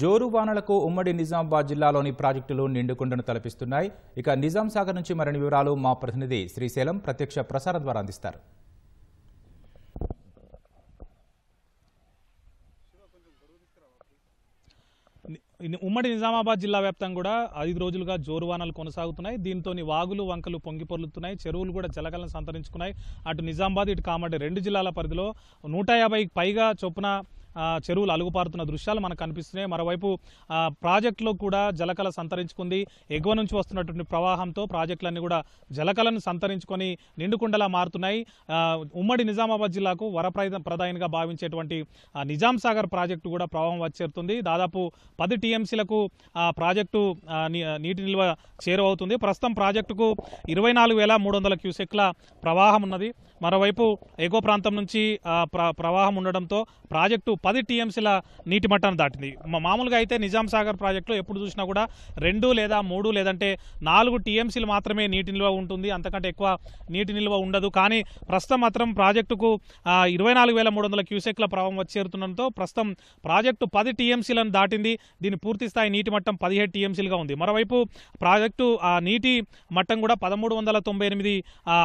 జోరు వానలకు ఉమ్మడి నిజామాబాద్ జిల్లాలోని ప్రాజెక్టులు నిండుకుండను తలపిస్తున్నాయి ఇక నిజాం సాగర్ నుంచి మరిన్ని వివరాలు మా ప్రతినిధి శ్రీశైలం ప్రత్యక్ష ప్రసారం ద్వారా అందిస్తారు ఉమ్మడి నిజామాబాద్ జిల్లా వ్యాప్తంగా కూడా ఐదు రోజులుగా జోరు వానలు కొనసాగుతున్నాయి దీంతో వాగులు వంకలు పొంగి పొర్లుతున్నాయి చెరువులు కూడా జలకలను సంతరించుకున్నాయి అటు నిజామాబాద్ ఇటు కామడి రెండు జిల్లాల పరిధిలో నూట పైగా చొప్పున చెరువులు అలుగుపారుతున్న దృశ్యాలు మనకు కనిపిస్తున్నాయి మరోవైపు ప్రాజెక్టులో కూడా జలకళ సంతరించుకుంది ఎగువ నుంచి వస్తున్నటువంటి ప్రవాహంతో ప్రాజెక్టులన్నీ కూడా జలకలను సంతరించుకొని నిండుకుండలా మారుతున్నాయి ఉమ్మడి నిజామాబాద్ జిల్లాకు వరప్రద ప్రధానిగా భావించేటువంటి నిజాం సాగర్ ప్రాజెక్టు కూడా ప్రవాహం వచ్చేరుతుంది దాదాపు పది టీఎంసీలకు ఆ ప్రాజెక్టు నీటి నిల్వ చేరువవుతుంది ప్రస్తుతం ప్రాజెక్టుకు ఇరవై నాలుగు వేల మూడు వందల క్యూసెక్ల ప్రవాహం ఉన్నది మరోవైపు ఎగువ ప్రాంతం నుంచి ప్రవాహం ఉండడంతో ప్రాజెక్టు పది టీఎంసీల నీటి మట్టాన్ని దాటింది మామూలుగా అయితే నిజాం సాగర్ ప్రాజెక్టులో ఎప్పుడు చూసినా కూడా రెండు లేదా మూడు లేదంటే నాలుగు టీఎంసీలు మాత్రమే నీటి నిల్వ ఉంటుంది అంతకంటే ఎక్కువ నీటి నిల్వ ఉండదు కానీ ప్రస్తుతం మాత్రం ప్రాజెక్టుకు ఇరవై నాలుగు వేల మూడు వందల క్యూసెక్ల ప్రభావం వచ్చేరుతుండటంతో ప్రస్తుతం ప్రాజెక్టు పది టీఎంసీలను దాటింది దీని పూర్తి స్థాయి నీటి మట్టం పదిహేడు టీఎంసీలుగా ఉంది మరోవైపు ప్రాజెక్టు ఆ నీటి మట్టం కూడా పదమూడు వందల తొంభై ఎనిమిది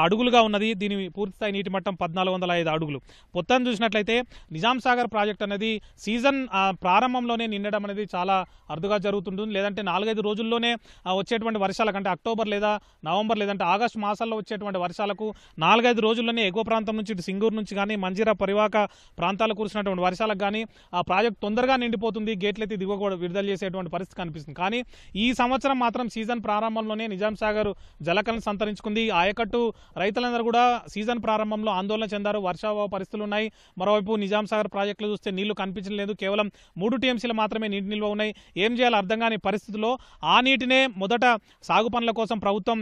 అడుగులుగా ఉన్నది దీని పూర్తి స్థాయి నీటి మట్టం పద్నాలుగు వందల ఐదు అడుగులు మొత్తం చూసినట్లయితే నిజాం సాగర్ ప్రాజెక్టు అనేది సీజన్ ప్రారంభంలోనే నిండడం అనేది చాలా అరుదుగా జరుగుతుంటుంది లేదంటే నాలుగైదు రోజుల్లోనే వచ్చేటువంటి వర్షాలకు అంటే అక్టోబర్ లేదా నవంబర్ లేదంటే ఆగస్టు మాసాల్లో వచ్చేటువంటి వర్షాలకు నాలుగైదు రోజుల్లోనే ఎగువ ప్రాంతం నుంచి సింగూరు నుంచి కానీ మంజీరా పరివాక ప్రాంతాలకు కురిసినటువంటి వర్షాలకు కానీ ఆ ప్రాజెక్ట్ తొందరగా నిండిపోతుంది అయితే దిగువ కూడా విడుదల చేసేటువంటి పరిస్థితి కనిపిస్తుంది కానీ ఈ సంవత్సరం మాత్రం సీజన్ ప్రారంభంలోనే నిజాం సాగర్ జలకలను సంతరించుకుంది ఆయకట్టు రైతులందరూ కూడా సీజన్ ప్రారంభంలో ఆందోళన చెందారు వర్షాభావ పరిస్థితులు ఉన్నాయి మరోవైపు నిజాం సాగర్ ప్రాజెక్టులు చూస్తే నీళ్లు లేదు కేవలం మూడు టీఎంసీలు మాత్రమే నీటి నిల్వ ఉన్నాయి ఏం చేయాలో అర్థం కాని పరిస్థితుల్లో ఆ నీటినే మొదట సాగు పనుల కోసం ప్రభుత్వం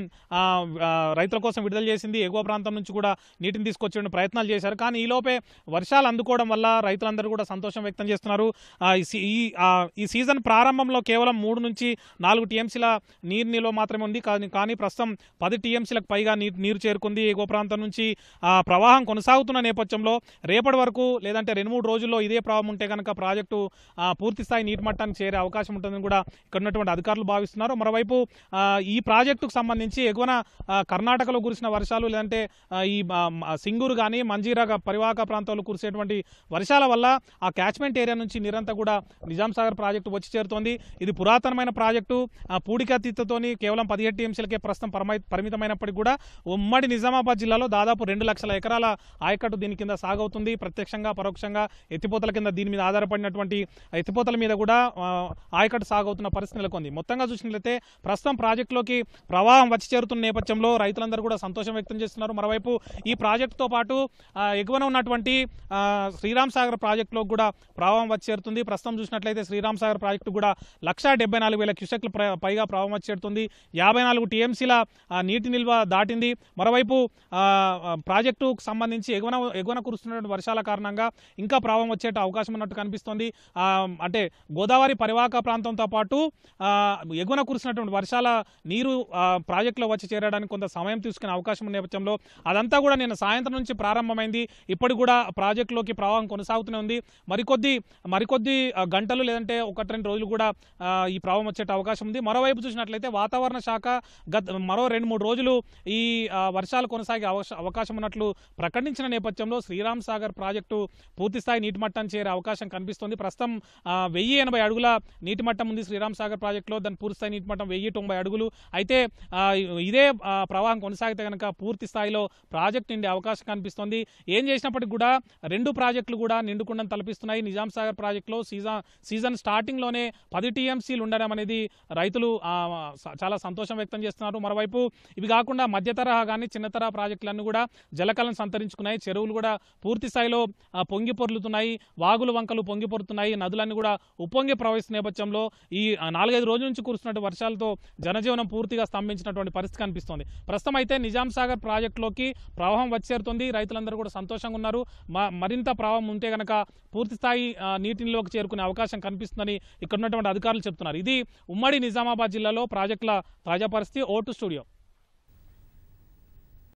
రైతుల కోసం విడుదల చేసింది ఎగువ ప్రాంతం నుంచి కూడా నీటిని తీసుకొచ్చే ప్రయత్నాలు చేశారు కానీ ఈలోపే వర్షాలు అందుకోవడం వల్ల రైతులందరూ కూడా సంతోషం వ్యక్తం చేస్తున్నారు ఈ సీజన్ ప్రారంభంలో కేవలం మూడు నుంచి నాలుగు టీఎంసీల నీరు నిల్వ మాత్రమే ఉంది కానీ కానీ ప్రస్తుతం పది టీఎంసీలకు పైగా నీరు చేరుకుంది ఎగువ ప్రాంతం నుంచి ప్రవాహం కొనసాగుతున్న నేపథ్యంలో రేపటి వరకు లేదంటే రెండు మూడు రోజుల్లో ఇదే ప్రభావం ఉంటే కనుక ప్రాజెక్టు పూర్తిస్థాయి నీటి మట్టానికి చేరే అవకాశం ఉంటుందని కూడా ఇక్కడ ఉన్నటువంటి అధికారులు భావిస్తున్నారు మరోవైపు ఈ ప్రాజెక్టుకు సంబంధించి ఎగువన కర్ణాటకలో కురిసిన వర్షాలు లేదంటే ఈ సింగూరు కానీ మంజీరా పరివాహక ప్రాంతాల్లో కురిసేటువంటి వర్షాల వల్ల ఆ క్యాచ్మెంట్ ఏరియా నుంచి నిరంతరం కూడా నిజాంసాగర్ ప్రాజెక్టు వచ్చి చేరుతోంది ఇది పురాతనమైన ప్రాజెక్టు పూడికతీతతోని కేవలం పదిహేడు టీఎంసీలకే ప్రస్తుతం పరిమితమైనప్పటికీ కూడా ఉమ్మడి నిజామాబాద్ జిల్లాలో దాదాపు రెండు లక్షల ఎకరాల ఆయకట్టు దీని కింద సాగవుతుంది ప్రత్యక్షంగా పరోక్షంగా ఎత్తిపోతల ఎత్తిపోతల కింద దీని మీద ఆధారపడినటువంటి ఎత్తిపోతల మీద కూడా ఆయకట్టు సాగవుతున్న పరిస్థితి నెలకొంది మొత్తంగా చూసినట్లయితే ప్రస్తుతం ప్రాజెక్టులోకి ప్రవాహం వచ్చి చేరుతున్న నేపథ్యంలో రైతులందరూ కూడా సంతోషం వ్యక్తం చేస్తున్నారు మరోవైపు ఈ ప్రాజెక్టుతో పాటు ఎగువన ఉన్నటువంటి శ్రీరామ్ సాగర్ ప్రాజెక్టులో కూడా ప్రవాహం వచ్చి చేరుతుంది ప్రస్తుతం చూసినట్లయితే శ్రీరామ్ సాగర్ ప్రాజెక్టు కూడా లక్ష డెబ్బై నాలుగు వేల క్యూసెక్ల పైగా ప్రవాహం వచ్చి చేరుతుంది యాభై నాలుగు టీఎంసీల నీటి నిల్వ దాటింది మరోవైపు ప్రాజెక్టుకు సంబంధించి ఎగువన ఎగువన కురుస్తున్నటువంటి వర్షాల కారణంగా ఇంకా ప్రవాహం వచ్చే వచ్చేటువంటి అవకాశం ఉన్నట్టు కనిపిస్తోంది అంటే గోదావరి పరివాహక ప్రాంతంతో పాటు ఎగువన కురిసినటువంటి వర్షాల నీరు ప్రాజెక్టులో వచ్చి చేరడానికి కొంత సమయం తీసుకునే అవకాశం ఉన్న నేపథ్యంలో అదంతా కూడా నేను సాయంత్రం నుంచి ప్రారంభమైంది ఇప్పటి కూడా ప్రాజెక్టులోకి ప్రవాహం కొనసాగుతూనే ఉంది మరికొద్ది మరికొద్ది గంటలు లేదంటే ఒకటి రెండు రోజులు కూడా ఈ ప్రభావం వచ్చేట అవకాశం ఉంది మరోవైపు చూసినట్లయితే వాతావరణ శాఖ గత మరో రెండు మూడు రోజులు ఈ వర్షాలు కొనసాగే అవకాశం ఉన్నట్లు ప్రకటించిన నేపథ్యంలో శ్రీరామ్ సాగర్ ప్రాజెక్టు పూర్తిస్థాయి నీటి మట్టాన్ని తీరాన్ని చేరే అవకాశం కనిపిస్తుంది ప్రస్తుతం వెయ్యి ఎనభై అడుగుల నీటి మట్టం ఉంది శ్రీరామ్ సాగర్ ప్రాజెక్టులో దాని పూర్తి నీటి మట్టం వెయ్యి తొంభై అడుగులు అయితే ఇదే ప్రవాహం కొనసాగితే కనుక పూర్తి స్థాయిలో ప్రాజెక్ట్ నిండే అవకాశం కనిపిస్తుంది ఏం చేసినప్పటికీ కూడా రెండు ప్రాజెక్టులు కూడా నిండుకుండని తలపిస్తున్నాయి నిజాం సాగర్ ప్రాజెక్టులో సీజన్ సీజన్ స్టార్టింగ్లోనే పది టీఎంసీలు ఉండడం అనేది రైతులు చాలా సంతోషం వ్యక్తం చేస్తున్నారు మరోవైపు ఇవి కాకుండా మధ్య తరహా కానీ చిన్న తరహా ప్రాజెక్టులన్నీ కూడా జలకలను సంతరించుకున్నాయి చెరువులు కూడా పూర్తి స్థాయిలో పొంగి పొర్లుతున్నాయి వాగులు వంకలు పొంగిపొరుతున్నాయి నదులన్నీ కూడా ఉప్పొంగి ప్రవహిస్తున్న నేపథ్యంలో ఈ నాలుగైదు రోజుల నుంచి కురుస్తున్న వర్షాలతో జనజీవనం పూర్తిగా స్తంభించినటువంటి పరిస్థితి కనిపిస్తోంది ప్రస్తుతం అయితే నిజాం సాగర్ ప్రాజెక్టులోకి ప్రవాహం వచ్చేరుతుంది రైతులందరూ కూడా సంతోషంగా ఉన్నారు మరింత ప్రవాహం ఉంటే కనుక పూర్తిస్థాయి నిల్వకు చేరుకునే అవకాశం కనిపిస్తుందని ఇక్కడ ఉన్నటువంటి అధికారులు చెప్తున్నారు ఇది ఉమ్మడి నిజామాబాద్ జిల్లాలో ప్రాజెక్టుల తాజా పరిస్థితి ఓటు స్టూడియో